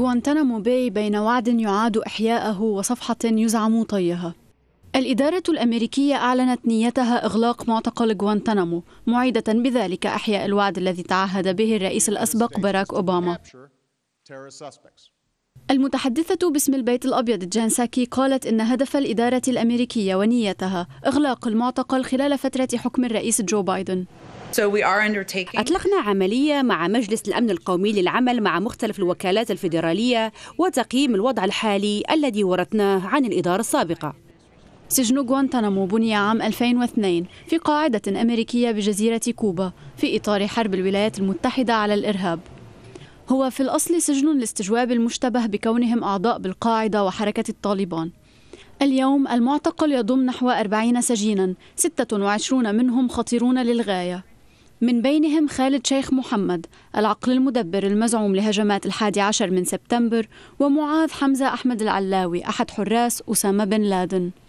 غوانتانامو باي بين وعد يعاد إحياءه وصفحة يزعم طيها الإدارة الأمريكية أعلنت نيتها إغلاق معتقل غوانتانامو معيدة بذلك إحياء الوعد الذي تعهد به الرئيس الأسبق باراك أوباما المتحدثة باسم البيت الأبيض جان ساكي قالت إن هدف الإدارة الأمريكية ونيتها إغلاق المعتقل خلال فترة حكم الرئيس جو بايدن أطلقنا عملية مع مجلس الأمن القومي للعمل مع مختلف الوكالات الفيدرالية وتقييم الوضع الحالي الذي ورثناه عن الإدارة السابقة سجن غوانتانامو بني عام 2002 في قاعدة أمريكية بجزيرة كوبا في إطار حرب الولايات المتحدة على الإرهاب هو في الأصل سجن لاستجواب المشتبه بكونهم أعضاء بالقاعدة وحركة الطالبان اليوم المعتقل يضم نحو 40 سجينا 26 منهم خطيرون للغاية من بينهم خالد شيخ محمد العقل المدبر المزعوم لهجمات الحادي عشر من سبتمبر ومعاذ حمزة أحمد العلاوي أحد حراس أسامة بن لادن